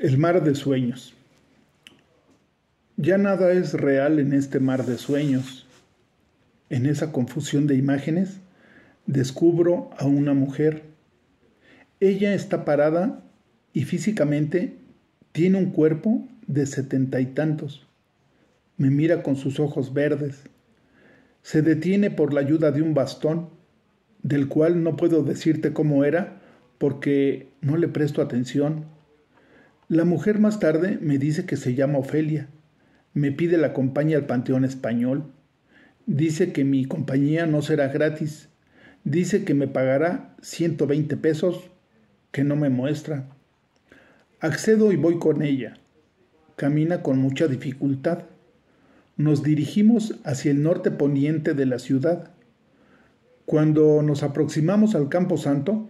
El mar de sueños. Ya nada es real en este mar de sueños. En esa confusión de imágenes, descubro a una mujer. Ella está parada y físicamente tiene un cuerpo de setenta y tantos. Me mira con sus ojos verdes. Se detiene por la ayuda de un bastón, del cual no puedo decirte cómo era porque no le presto atención la mujer más tarde me dice que se llama Ofelia. Me pide la compañía al Panteón Español. Dice que mi compañía no será gratis. Dice que me pagará 120 pesos, que no me muestra. Accedo y voy con ella. Camina con mucha dificultad. Nos dirigimos hacia el norte poniente de la ciudad. Cuando nos aproximamos al Campo Santo,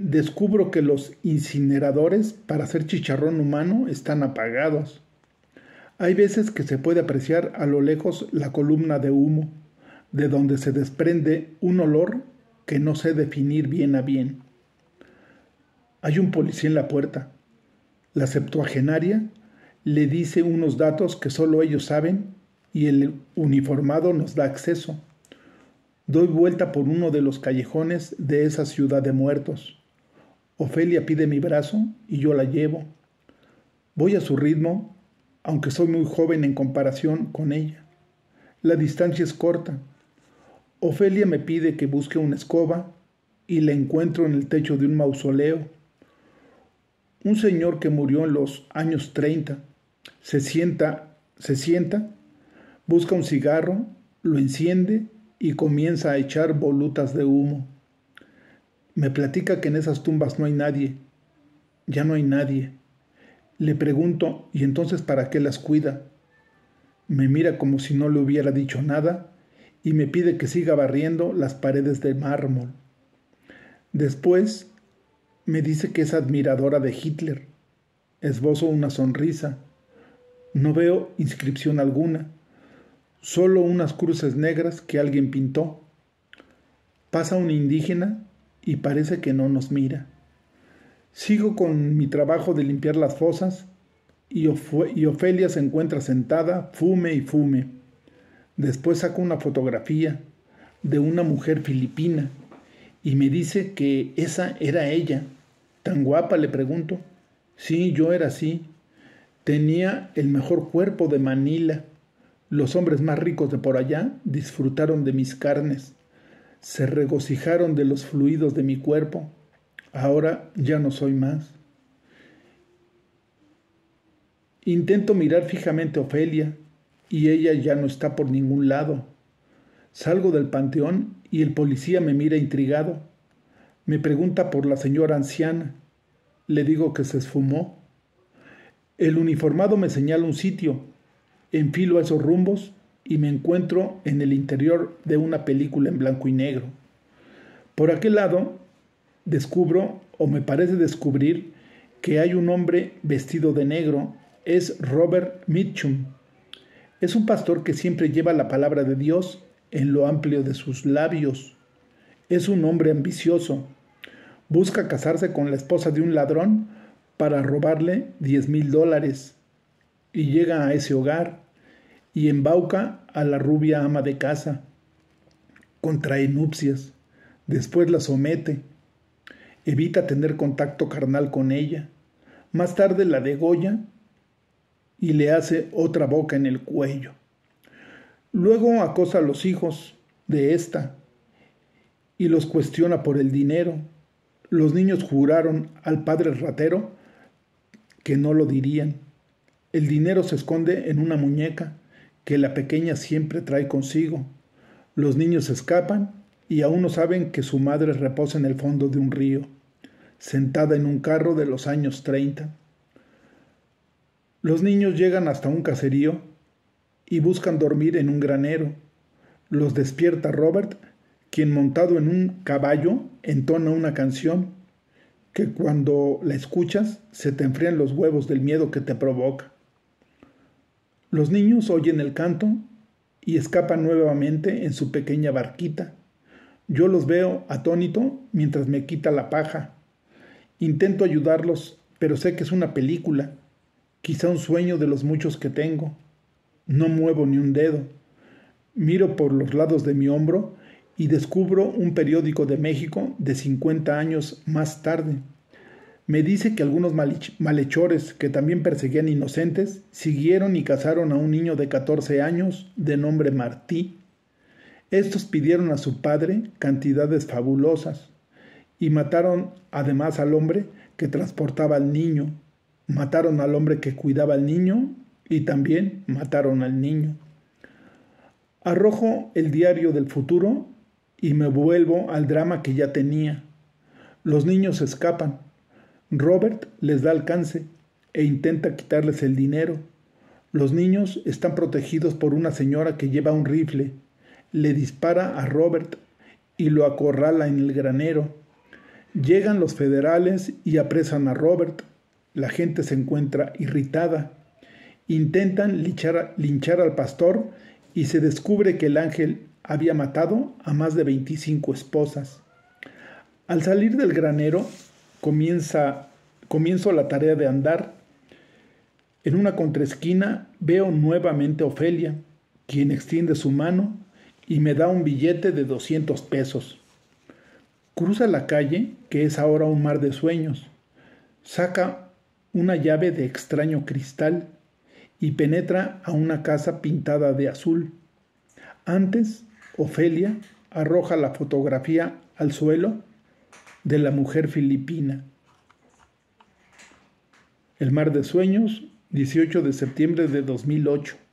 descubro que los incineradores para hacer chicharrón humano están apagados. Hay veces que se puede apreciar a lo lejos la columna de humo, de donde se desprende un olor que no sé definir bien a bien. Hay un policía en la puerta. La septuagenaria le dice unos datos que solo ellos saben y el uniformado nos da acceso. Doy vuelta por uno de los callejones de esa ciudad de muertos. Ofelia pide mi brazo y yo la llevo. Voy a su ritmo, aunque soy muy joven en comparación con ella. La distancia es corta. Ofelia me pide que busque una escoba y la encuentro en el techo de un mausoleo. Un señor que murió en los años 30 se sienta, se sienta, busca un cigarro, lo enciende y comienza a echar volutas de humo. Me platica que en esas tumbas no hay nadie, ya no hay nadie. Le pregunto, ¿y entonces para qué las cuida? Me mira como si no le hubiera dicho nada y me pide que siga barriendo las paredes de mármol. Después me dice que es admiradora de Hitler. Esbozo una sonrisa. No veo inscripción alguna, solo unas cruces negras que alguien pintó. Pasa un indígena y parece que no nos mira. Sigo con mi trabajo de limpiar las fosas y, y Ofelia se encuentra sentada, fume y fume. Después saco una fotografía de una mujer filipina y me dice que esa era ella. ¿Tan guapa? le pregunto. Sí, yo era así. Tenía el mejor cuerpo de Manila. Los hombres más ricos de por allá disfrutaron de mis carnes se regocijaron de los fluidos de mi cuerpo, ahora ya no soy más. Intento mirar fijamente a Ofelia y ella ya no está por ningún lado. Salgo del panteón y el policía me mira intrigado. Me pregunta por la señora anciana. Le digo que se esfumó. El uniformado me señala un sitio. Enfilo a esos rumbos y me encuentro en el interior de una película en blanco y negro. Por aquel lado, descubro, o me parece descubrir, que hay un hombre vestido de negro, es Robert Mitchum. Es un pastor que siempre lleva la palabra de Dios en lo amplio de sus labios. Es un hombre ambicioso. Busca casarse con la esposa de un ladrón para robarle 10 mil dólares. Y llega a ese hogar y embauca a la rubia ama de casa. Contrae nupcias, después la somete, evita tener contacto carnal con ella, más tarde la degolla y le hace otra boca en el cuello. Luego acosa a los hijos de esta y los cuestiona por el dinero. Los niños juraron al padre ratero que no lo dirían. El dinero se esconde en una muñeca que la pequeña siempre trae consigo. Los niños escapan y aún no saben que su madre reposa en el fondo de un río, sentada en un carro de los años 30. Los niños llegan hasta un caserío y buscan dormir en un granero. Los despierta Robert, quien montado en un caballo entona una canción que cuando la escuchas se te enfrían los huevos del miedo que te provoca. Los niños oyen el canto y escapan nuevamente en su pequeña barquita. Yo los veo atónito mientras me quita la paja. Intento ayudarlos, pero sé que es una película, quizá un sueño de los muchos que tengo. No muevo ni un dedo. Miro por los lados de mi hombro y descubro un periódico de México de 50 años más tarde me dice que algunos malhechores que también perseguían inocentes siguieron y cazaron a un niño de 14 años de nombre Martí. Estos pidieron a su padre cantidades fabulosas y mataron además al hombre que transportaba al niño, mataron al hombre que cuidaba al niño y también mataron al niño. Arrojo el diario del futuro y me vuelvo al drama que ya tenía. Los niños escapan, Robert les da alcance e intenta quitarles el dinero. Los niños están protegidos por una señora que lleva un rifle. Le dispara a Robert y lo acorrala en el granero. Llegan los federales y apresan a Robert. La gente se encuentra irritada. Intentan linchar, al pastor y se descubre que el ángel había matado a más de 25 esposas. Al salir del granero, comienzo la tarea de andar. En una contraesquina veo nuevamente a Ofelia, quien extiende su mano y me da un billete de 200 pesos. Cruza la calle, que es ahora un mar de sueños. Saca una llave de extraño cristal y penetra a una casa pintada de azul. Antes, Ofelia arroja la fotografía al suelo de la mujer filipina. El mar de sueños, 18 de septiembre de 2008.